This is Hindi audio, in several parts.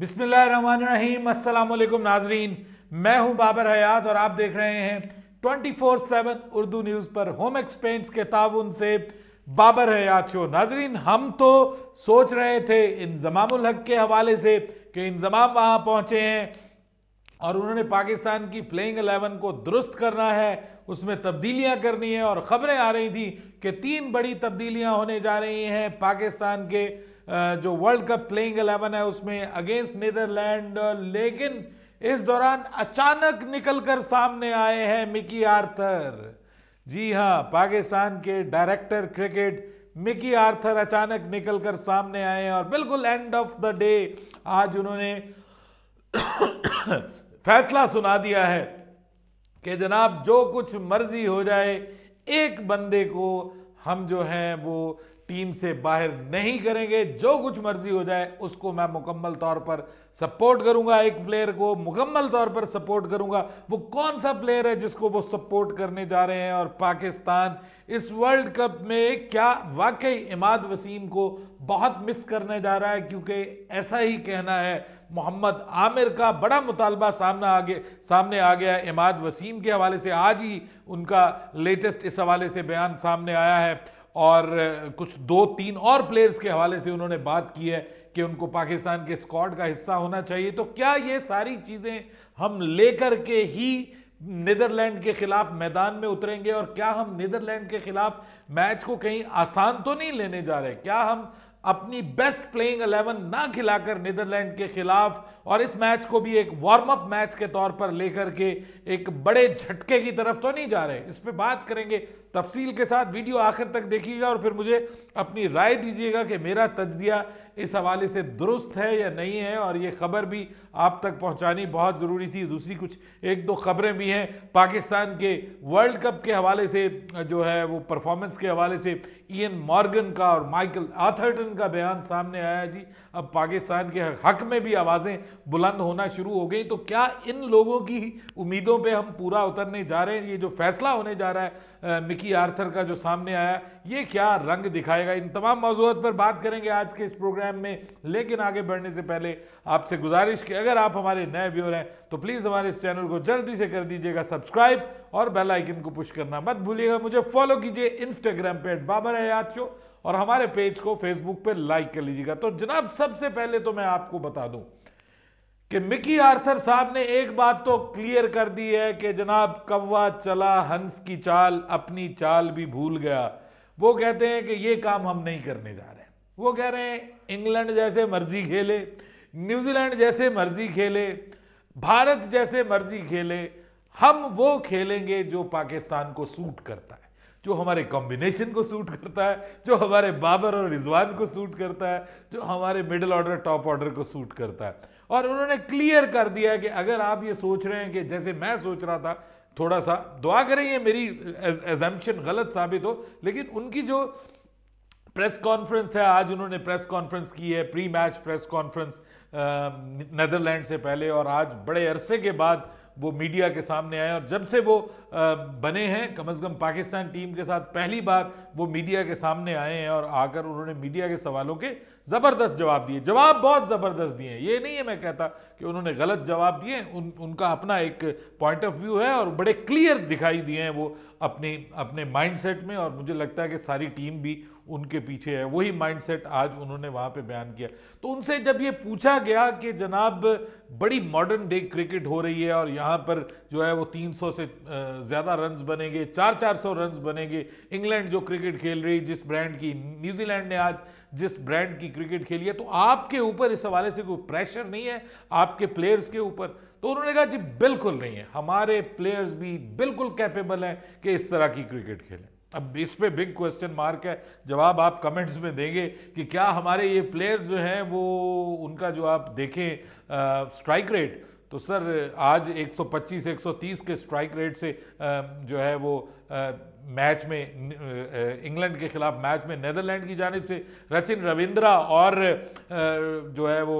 बिस्मिल्लाम नाजरीन मैं हूं बाबर हयात और आप देख रहे हैं 24/7 उर्दू न्यूज़ पर होम एक्सपेंट्स के ताउन से बाबर हयात शो नाजरीन हम तो सोच रहे थे इंजमाम हक के हवाले से कि इंजमाम वहाँ पहुँचे हैं और उन्होंने पाकिस्तान की प्लेइंग एलेवन को दुरुस्त करना है उसमें तब्दीलियां करनी है और ख़बरें आ रही थी कि तीन बड़ी तब्दीलियां होने जा रही हैं पाकिस्तान के जो वर्ल्ड कप प्लेइंग एलेवन है उसमें अगेंस्ट नीदरलैंड लेकिन इस दौरान अचानक निकलकर सामने आए हैं मिकी आर्थर जी हाँ पाकिस्तान के डायरेक्टर क्रिकेट मिकी आर्थर अचानक निकलकर सामने आए हैं और बिल्कुल एंड ऑफ द डे आज उन्होंने फैसला सुना दिया है कि जनाब जो कुछ मर्जी हो जाए एक बंदे को हम जो हैं वो टीम से बाहर नहीं करेंगे जो कुछ मर्जी हो जाए उसको मैं मुकम्मल तौर पर सपोर्ट करूंगा एक प्लेयर को मुकम्मल तौर पर सपोर्ट करूंगा वो कौन सा प्लेयर है जिसको वो सपोर्ट करने जा रहे हैं और पाकिस्तान इस वर्ल्ड कप में क्या वाकई इमाद वसीम को बहुत मिस करने जा रहा है क्योंकि ऐसा ही कहना है मोहम्मद आमिर का बड़ा मुतालबा सामना आगे सामने आ गया इमाद वसीम के हवाले से आज ही उनका लेटेस्ट इस हवाले से बयान सामने आया है और कुछ दो तीन और प्लेयर्स के हवाले से उन्होंने बात की है कि उनको पाकिस्तान के स्कॉड का हिस्सा होना चाहिए तो क्या ये सारी चीज़ें हम लेकर के ही नीदरलैंड के खिलाफ मैदान में उतरेंगे और क्या हम नीदरलैंड के खिलाफ मैच को कहीं आसान तो नहीं लेने जा रहे क्या हम अपनी बेस्ट प्लेइंग 11 ना खिलाकर नीदरलैंड के खिलाफ और इस मैच को भी एक वार्म अप मैच के तौर पर लेकर के एक बड़े झटके की तरफ तो नहीं जा रहे इस पर बात करेंगे तफसील के साथ वीडियो आखिर तक देखिएगा और फिर मुझे अपनी राय दीजिएगा कि मेरा तजिया इस हवाले से दुरुस्त है या नहीं है और ये खबर भी आप तक पहुंचानी बहुत ज़रूरी थी दूसरी कुछ एक दो खबरें भी हैं पाकिस्तान के वर्ल्ड कप के हवाले से जो है वो परफॉर्मेंस के हवाले से इयन मॉर्गन का और माइकल आथर्टन का बयान सामने आया जी अब पाकिस्तान के हक में भी आवाज़ें बुलंद होना शुरू हो गई तो क्या इन लोगों की उम्मीदों पे हम पूरा उतरने जा रहे हैं ये जो फैसला होने जा रहा है मिकी आर्थर का जो सामने आया ये क्या रंग दिखाएगा इन तमाम मौजूद पर बात करेंगे आज के इस प्रोग्राम में लेकिन आगे बढ़ने से पहले आपसे गुजारिश कि अगर आप हमारे नए व्यूअर हैं तो प्लीज़ हमारे इस चैनल को जल्दी से कर दीजिएगा सब्सक्राइब और बेल आइकन को पुश करना मत भूलिएगा मुझे फॉलो कीजिए इंस्टाग्राम पे एट बाबर हयात शो और हमारे पेज को फेसबुक पे लाइक कर लीजिएगा तो जनाब सबसे पहले तो मैं आपको बता दूं कि मिकी आर्थर साहब ने एक बात तो क्लियर कर दी है कि जनाब कौवा चला हंस की चाल अपनी चाल भी भूल गया वो कहते हैं कि ये काम हम नहीं करने जा रहे वो कह रहे हैं इंग्लैंड जैसे मर्जी खेले न्यूजीलैंड जैसे मर्जी खेले भारत जैसे मर्जी खेले हम वो खेलेंगे जो पाकिस्तान को सूट करता है जो हमारे कॉम्बिनेशन को सूट करता है जो हमारे बाबर और रिजवान को सूट करता है जो हमारे मिडिल ऑर्डर टॉप ऑर्डर को सूट करता है और उन्होंने क्लियर कर दिया है कि अगर आप ये सोच रहे हैं कि जैसे मैं सोच रहा था थोड़ा सा दुआ करें ये मेरी एजम्पन गलत साबित हो लेकिन उनकी जो प्रेस कॉन्फ्रेंस है आज उन्होंने प्रेस कॉन्फ्रेंस की है pre match press conference Netherland से पहले और आज बड़े अरसे के बाद वो मीडिया के सामने आए और जब से वो बने हैं कम अज़ कम पाकिस्तान टीम के साथ पहली बार वो मीडिया के सामने आए हैं और आकर उन्होंने मीडिया के सवालों के ज़बरदस्त जवाब दिए जवाब बहुत ज़बरदस्त दिए ये नहीं है मैं कहता कि उन्होंने गलत जवाब दिए उन उनका अपना एक पॉइंट ऑफ व्यू है और बड़े क्लियर दिखाई दिए हैं वो अपने अपने माइंड में और मुझे लगता है कि सारी टीम भी उनके पीछे है वही माइंडसेट आज उन्होंने वहाँ पे बयान किया तो उनसे जब ये पूछा गया कि जनाब बड़ी मॉडर्न डे क्रिकेट हो रही है और यहाँ पर जो है वो 300 से ज़्यादा रन बनेंगे चार चार सौ रन बनेंगे इंग्लैंड जो क्रिकेट खेल रही जिस ब्रांड की न्यूजीलैंड ने आज जिस ब्रांड की क्रिकेट खेली है तो आपके ऊपर इस हवाले से कोई प्रेशर नहीं है आपके प्लेयर्स के ऊपर तो उन्होंने कहा जी बिल्कुल नहीं है हमारे प्लेयर्स भी बिल्कुल कैपेबल हैं कि इस तरह की क्रिकेट खेलें अब इस पे बिग क्वेश्चन मार्क है जवाब आप कमेंट्स में देंगे कि क्या हमारे ये प्लेयर्स जो हैं वो उनका जो आप देखें स्ट्राइक रेट तो सर आज 125 130 के स्ट्राइक रेट से आ, जो है वो आ, मैच में इंग्लैंड के खिलाफ मैच में नेदरलैंड की जानब से रचिन रविंद्रा और जो है वो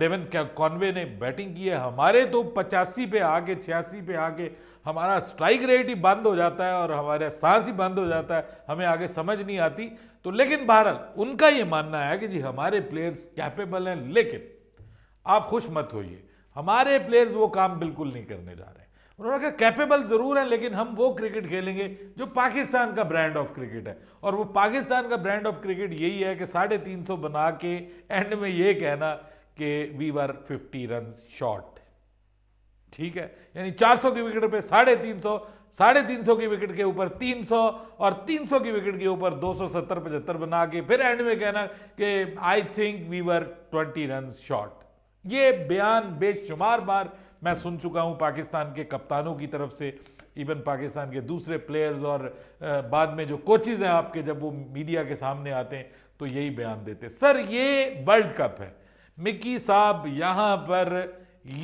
डेविन कॉनवे ने बैटिंग की है हमारे तो पचासी पे आके छियासी पे आके हमारा स्ट्राइक रेट ही बंद हो जाता है और हमारा सांस ही बंद हो जाता है हमें आगे समझ नहीं आती तो लेकिन बहरहाल उनका ये मानना है कि जी हमारे प्लेयर्स कैपेबल हैं लेकिन आप खुश मत होइए हमारे प्लेयर्स वो काम बिल्कुल नहीं करने जा रहे उन्होंने कहा कैपेबल ज़रूर है लेकिन हम वो क्रिकेट खेलेंगे जो पाकिस्तान का ब्रांड ऑफ क्रिकेट है और वो पाकिस्तान का ब्रांड ऑफ क्रिकेट यही है कि साढ़े तीन सौ बना के एंड में ये कहना कि we were fifty run short ठीक है यानी चार सौ की विकेट पे साढ़े तीन सौ साढ़े तीन सौ की विकेट के ऊपर तीन सौ और तीन सौ की विकेट के ऊपर दो सौ सत्तर पचहत्तर बना के फिर एंड में कहना कि I think we were twenty run short ये बयान बेशुमार बार मैं सुन चुका हूं पाकिस्तान के कप्तानों की तरफ से इवन पाकिस्तान के दूसरे प्लेयर्स और बाद में जो कोचिज़ हैं आपके जब वो मीडिया के सामने आते हैं तो यही बयान देते सर ये वर्ल्ड कप है मिकी साहब यहाँ पर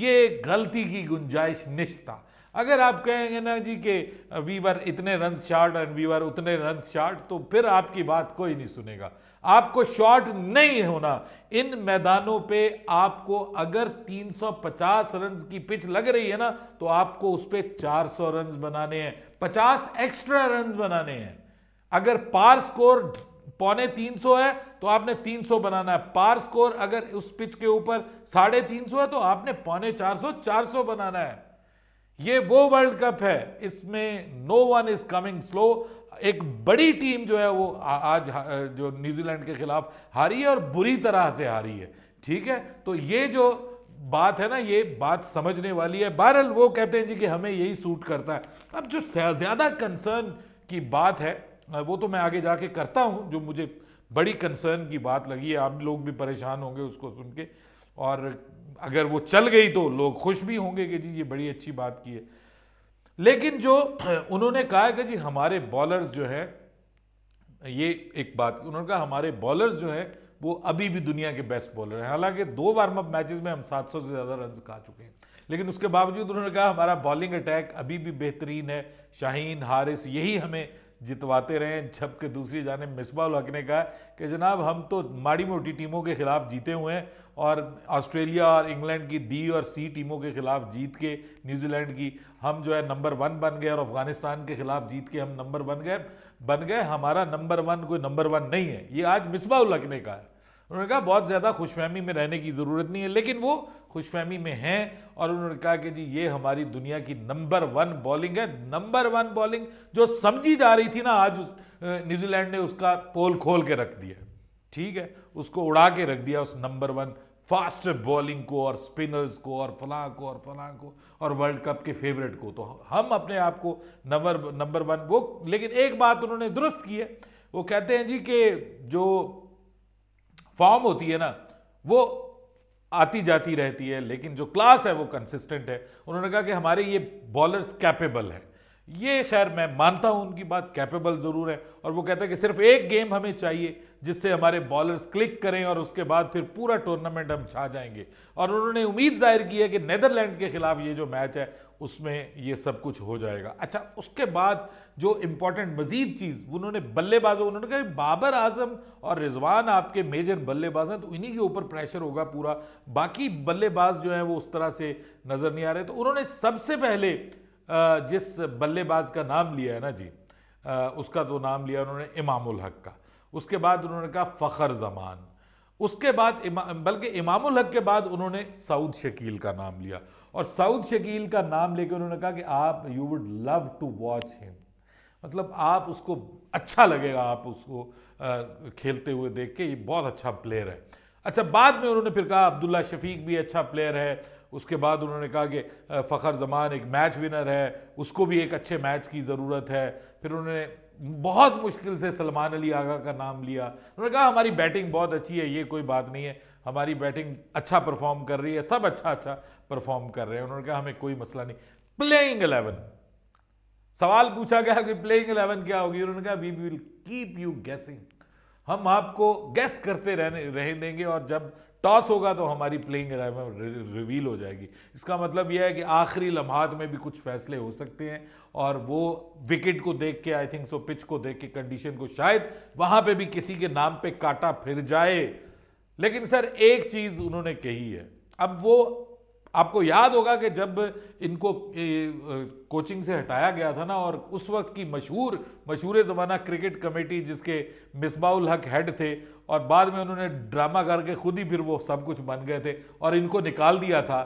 ये गलती की गुंजाइश निश्चता अगर आप कहेंगे ना जी के वीवर इतने रन शॉर्ट एंड वीवर उतने रन शॉर्ट तो फिर आपकी बात कोई नहीं सुनेगा आपको शॉर्ट नहीं होना इन मैदानों पे आपको अगर 350 रन की पिच लग रही है ना तो आपको उस पर सौ रन बनाने हैं 50 एक्स्ट्रा रन बनाने हैं अगर पार स्कोर पौने 300 है तो आपने 300 बनाना है पार स्कोर अगर उस पिच के ऊपर साढ़े तीन है तो आपने पौने 400 400 बनाना है ये वो वर्ल्ड कप है इसमें no one is coming slow एक बड़ी टीम जो है वो आज जो न्यूजीलैंड के खिलाफ हारी है और बुरी तरह से हारी है ठीक है तो ये जो बात है ना ये बात समझने वाली है बहरहाल वो कहते हैं जी कि हमें यही सूट करता है अब जो ज़्यादा कंसर्न की बात है वो तो मैं आगे जाके करता हूँ जो मुझे बड़ी कंसर्न की बात लगी है आप लोग भी परेशान होंगे उसको सुन के और अगर वो चल गई तो लोग खुश भी होंगे कि जी ये बड़ी अच्छी बात की है लेकिन जो उन्होंने कहा कि जी हमारे बॉलर्स जो है ये एक बात उन्होंने कहा हमारे बॉलर्स जो है वो अभी भी दुनिया के बेस्ट बॉलर हैं हालांकि दो वार्म अप मैचेस में हम 700 से ज़्यादा रन खा चुके हैं लेकिन उसके बावजूद उन्होंने कहा हमारा बॉलिंग अटैक अभी भी बेहतरीन है शाहीन हारिस यही हमें जितवाते रहे जबकि दूसरी जाने मिसबा हक ने कहा कि जनाब हम तो माड़ी मोटी टीमों के ख़िलाफ़ जीते हुए हैं और ऑस्ट्रेलिया और इंग्लैंड की डी और सी टीमों के ख़िलाफ़ जीत के न्यूजीलैंड की हम जो है नंबर वन बन गए और अफ़गानिस्तान के ख़िलाफ़ जीत के हम नंबर बन गए बन गए हमारा नंबर वन कोई नंबर वन नहीं है ये आज मिसबा हक ने कहा उन्होंने कहा बहुत ज़्यादा खुशफहमी में रहने की ज़रूरत नहीं है लेकिन वो खुशफहमी में हैं और उन्होंने कहा कि जी ये हमारी दुनिया की नंबर वन बॉलिंग है नंबर वन बॉलिंग जो समझी जा रही थी ना आज न्यूजीलैंड ने उसका पोल खोल के रख दिया ठीक है उसको उड़ा के रख दिया उस नंबर वन फास्ट बॉलिंग को और स्पिनर्स को और फलां को और फलां को और वर्ल्ड कप के फेवरेट को तो हम अपने आप को नंबर नंबर वन वो लेकिन एक बात उन्होंने दुरुस्त की है वो कहते हैं जी कि जो फॉर्म होती है ना वो आती जाती रहती है लेकिन जो क्लास है वो कंसिस्टेंट है उन्होंने कहा कि हमारे ये बॉलर्स कैपेबल हैं ये खैर मैं मानता हूं उनकी बात कैपेबल ज़रूर है और वो कहता है कि सिर्फ एक गेम हमें चाहिए जिससे हमारे बॉलर्स क्लिक करें और उसके बाद फिर पूरा टूर्नामेंट हम छा जाएंगे और उन्होंने उम्मीद जाहिर की है कि नैदरलैंड के खिलाफ ये जो मैच है उसमें ये सब कुछ हो जाएगा अच्छा उसके बाद जो इम्पोर्टेंट मजीद चीज़ उन्होंने बल्लेबाजों उन्होंने कहा बाबर आजम और रिजवान आपके मेजर बल्लेबाज हैं तो इन्हीं के ऊपर प्रेशर होगा पूरा बाकी बल्लेबाज जो हैं वो उस तरह से नज़र नहीं आ रहे तो उन्होंने सबसे पहले जिस बल्लेबाज का नाम लिया है ना जी उसका तो नाम लिया उन्होंने इमामुल हक का उसके बाद उन्होंने कहा फ़खर जमान उसके बाद इमा, बल्कि इमामुल हक के बाद उन्होंने सऊद शकील का नाम लिया और सऊद शकील का नाम लेकर उन्होंने कहा कि आप you would love to watch him मतलब आप उसको अच्छा लगेगा आप उसको खेलते हुए देख के ये बहुत अच्छा प्लेयर है अच्छा बाद में उन्होंने फिर कहा अब्दुल्ला शफीक भी अच्छा प्लेयर है उसके बाद उन्होंने कहा कि फ़खर जमान एक मैच विनर है उसको भी एक अच्छे मैच की ज़रूरत है फिर उन्होंने बहुत मुश्किल से सलमान अली आगा का नाम लिया उन्होंने कहा हमारी बैटिंग बहुत अच्छी है ये कोई बात नहीं है हमारी बैटिंग अच्छा परफॉर्म कर रही है सब अच्छा अच्छा परफॉर्म कर रहे हैं उन्होंने कहा हमें कोई मसला नहीं प्लेइंग एलेवन सवाल पूछा गया कि प्लेइंग एलेवन क्या होगी उन्होंने कहा we will keep you guessing हम आपको गैस करते रहने रह देंगे और जब टॉस होगा तो हमारी प्लेइंग इलेवन रिवील हो जाएगी इसका मतलब यह है कि आखिरी लम्हात में भी कुछ फैसले हो सकते हैं और वो विकेट को देख के आई थिंक सो पिच को देख के कंडीशन को शायद वहां पे भी किसी के नाम पे काटा फिर जाए लेकिन सर एक चीज उन्होंने कही है अब वो आपको याद होगा कि जब इनको कोचिंग से हटाया गया था ना और उस वक्त की मशहूर मशहूर ज़माना क्रिकेट कमेटी जिसके मिसबाउल हक हेड थे और बाद में उन्होंने ड्रामा करके खुद ही फिर वो सब कुछ बन गए थे और इनको निकाल दिया था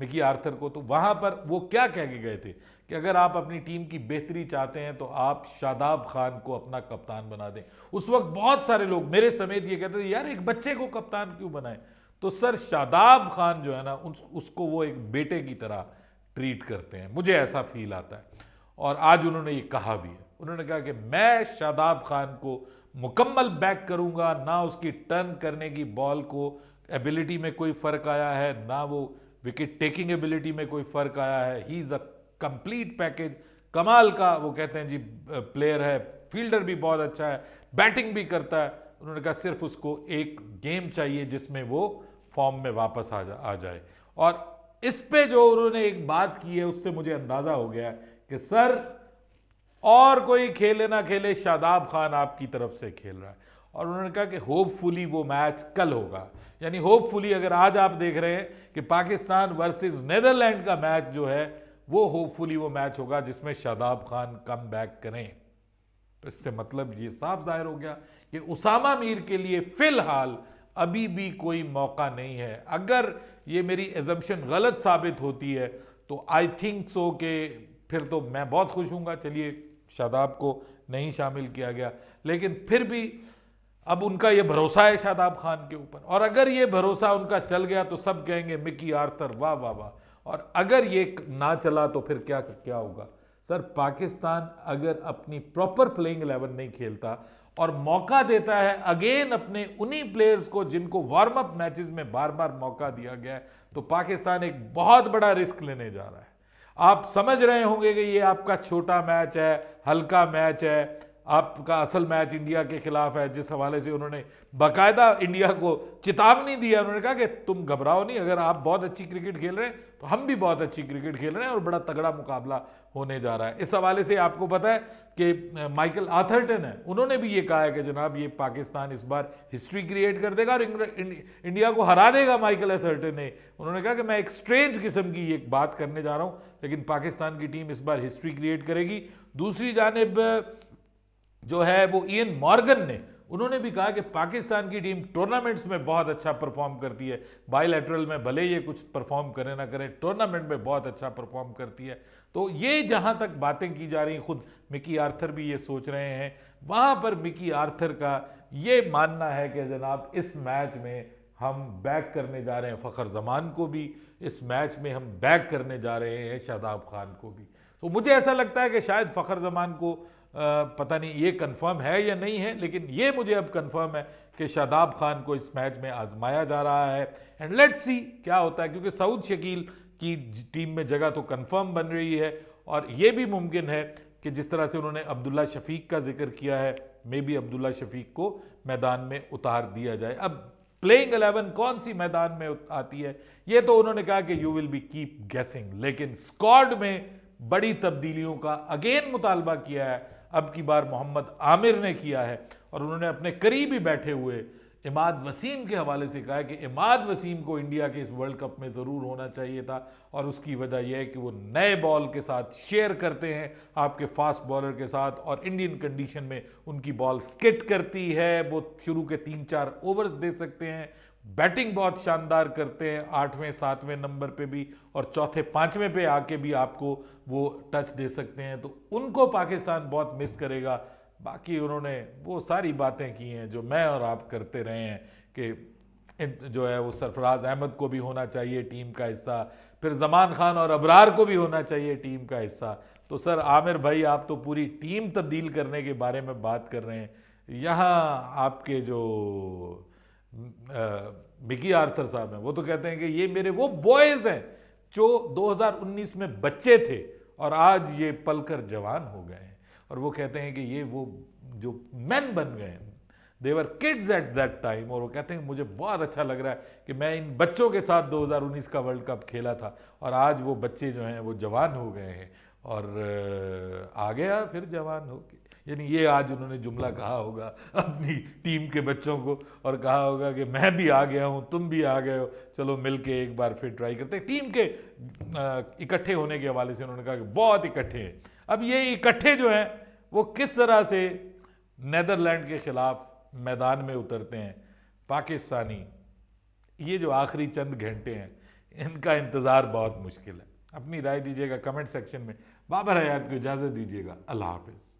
मिकी आर्थर को तो वहाँ पर वो क्या कह के गए थे कि अगर आप अपनी टीम की बेहतरी चाहते हैं तो आप शादाब खान को अपना कप्तान बना दें उस वक्त बहुत सारे लोग मेरे समेत ये कहते थे यार एक बच्चे को कप्तान क्यों बनाएं तो सर शादाब खान जो है ना उन उसको वो एक बेटे की तरह ट्रीट करते हैं मुझे ऐसा फील आता है और आज उन्होंने ये कहा भी है उन्होंने कहा कि मैं शादाब खान को मुकम्मल बैक करूंगा ना उसकी टर्न करने की बॉल को एबिलिटी में कोई फ़र्क आया है ना वो विकेट टेकिंग एबिलिटी में कोई फ़र्क आया है he is a complete package कमाल का वो कहते हैं जी प्लेयर है फील्डर भी बहुत अच्छा है बैटिंग भी करता है उन्होंने कहा सिर्फ उसको एक गेम चाहिए जिसमें वो फॉर्म में वापस आ जा आ जाए और इस पे जो उन्होंने एक बात की है उससे मुझे अंदाज़ा हो गया कि सर और कोई खेले ना खेले शादाब खान आपकी तरफ से खेल रहा है और उन्होंने कहा कि होपफुली वो मैच कल होगा यानी होपफुली अगर आज आप देख रहे हैं कि पाकिस्तान वर्सेस नेदरलैंड का मैच जो है वो होपफुली वो मैच होगा जिसमें शादाब खान कम बैक करें तो इससे मतलब ये साफ जाहिर हो गया कि उसामा मीर के लिए फ़िलहाल अभी भी कोई मौका नहीं है अगर ये मेरी एजम्पन गलत साबित होती है तो आई थिंक सो के फिर तो मैं बहुत खुश हूँ चलिए शादाब को नहीं शामिल किया गया लेकिन फिर भी अब उनका ये भरोसा है शादाब खान के ऊपर और अगर ये भरोसा उनका चल गया तो सब कहेंगे मिकी आर्थर वाह वाह वाह और अगर ये ना चला तो फिर क्या क्या होगा सर पाकिस्तान अगर अपनी प्रॉपर प्लेइंग एलेवन नहीं खेलता और मौका देता है अगेन अपने उन्हीं प्लेयर्स को जिनको वार्म अप मैचेस में बार बार मौका दिया गया है तो पाकिस्तान एक बहुत बड़ा रिस्क लेने जा रहा है आप समझ रहे होंगे कि ये आपका छोटा मैच है हल्का मैच है आपका असल मैच इंडिया के खिलाफ है जिस हवाले से उन्होंने बाकायदा इंडिया को चेतावनी दिया उन्होंने कहा कि तुम घबराओ नहीं अगर आप बहुत अच्छी क्रिकेट खेल रहे हैं तो हम भी बहुत अच्छी क्रिकेट खेल रहे हैं और बड़ा तगड़ा मुकाबला होने जा रहा है इस हवाले से आपको पता है कि माइकल आथरटन है उन्होंने भी ये कहा है कि जनाब ये पाकिस्तान इस बार हिस्ट्री क्रिएट कर देगा और इंडिया को हरा देगा माइकल आथरटन ने उन्होंने कहा कि मैं एक स्ट्रेंज किस्म की एक बात करने जा रहा हूँ लेकिन पाकिस्तान की टीम इस बार हिस्ट्री क्रिएट करेगी दूसरी जानब जो है वो इन मॉर्गन ने उन्होंने भी कहा कि पाकिस्तान की टीम टूर्नामेंट्स में बहुत अच्छा परफॉर्म करती है बायोलेटरल में भले ये कुछ परफॉर्म करें ना करें टूर्नामेंट में बहुत अच्छा परफॉर्म करती है तो ये जहाँ तक बातें की जा रही खुद मिकी आर्थर भी ये सोच रहे हैं वहाँ पर मिकी आर्थर का ये मानना है कि जनाब इस मैच में हम बैक करने जा रहे हैं फ़खर जमान को भी इस मैच में हम बैक करने जा रहे हैं शादाब खान को भी तो मुझे ऐसा लगता है कि शायद फ़खर जमान को आ, पता नहीं ये कंफर्म है या नहीं है लेकिन ये मुझे अब कंफर्म है कि शादाब खान को इस मैच में आजमाया जा रहा है एंड लेट सी क्या होता है क्योंकि सऊद शकील की टीम में जगह तो कंफर्म बन रही है और ये भी मुमकिन है कि जिस तरह से उन्होंने अब्दुल्ला शफीक का जिक्र किया है मे बी अब्दुल्ला शफीक को मैदान में उतार दिया जाए अब प्लेइंग एलेवन कौन सी मैदान में आती है ये तो उन्होंने कहा कि यू विल बी कीप गेसिंग लेकिन स्कॉड में बड़ी तब्दीलियों का अगेन मुतालबा किया है अब की बार मोहम्मद आमिर ने किया है और उन्होंने अपने करीबी बैठे हुए इमाद वसीम के हवाले से कहा है कि इमाद वसीम को इंडिया के इस वर्ल्ड कप में ज़रूर होना चाहिए था और उसकी वजह यह है कि वो नए बॉल के साथ शेयर करते हैं आपके फास्ट बॉलर के साथ और इंडियन कंडीशन में उनकी बॉल स्किट करती है वो शुरू के तीन चार ओवर्स दे सकते हैं बैटिंग बहुत शानदार करते हैं आठवें सातवें नंबर पे भी और चौथे पांचवें पे आके भी आपको वो टच दे सकते हैं तो उनको पाकिस्तान बहुत मिस करेगा बाकी उन्होंने वो सारी बातें की हैं जो मैं और आप करते रहे हैं कि जो है वो सरफराज अहमद को भी होना चाहिए टीम का हिस्सा फिर जमान खान और अबरार को भी होना चाहिए टीम का हिस्सा तो सर आमिर भाई आप तो पूरी टीम तब्दील करने के बारे में बात कर रहे हैं यहाँ आपके जो मिकी आर्थर साहब हैं वो तो कहते हैं कि ये मेरे वो बॉयज़ हैं जो 2019 में बच्चे थे और आज ये पलकर जवान हो गए हैं और वो कहते हैं कि ये वो जो मैन बन गए हैं they were kids at that time और वो कहते हैं मुझे बहुत अच्छा लग रहा है कि मैं इन बच्चों के साथ 2019 का वर्ल्ड कप खेला था और आज वो बच्चे जो हैं वो जवान हो गए हैं और आ गया फिर जवान हो के यानी ये आज उन्होंने जुमला कहा होगा अपनी टीम के बच्चों को और कहा होगा कि मैं भी आ गया हूँ तुम भी आ गए हो चलो मिल के एक बार फिर ट्राई करते हैं टीम के इकट्ठे होने के हवाले से उन्होंने कहा कि बहुत इकट्ठे हैं अब ये इकट्ठे जो हैं वो किस तरह से नदरलैंड के ख़िलाफ़ मैदान में उतरते हैं पाकिस्तानी ये जो आखिरी चंद घंटे हैं इनका इंतज़ार बहुत मुश्किल है अपनी राय दीजिएगा कमेंट सेक्शन में बाबर हयात को इजाज़त दीजिएगा अल्लाह हाफिज़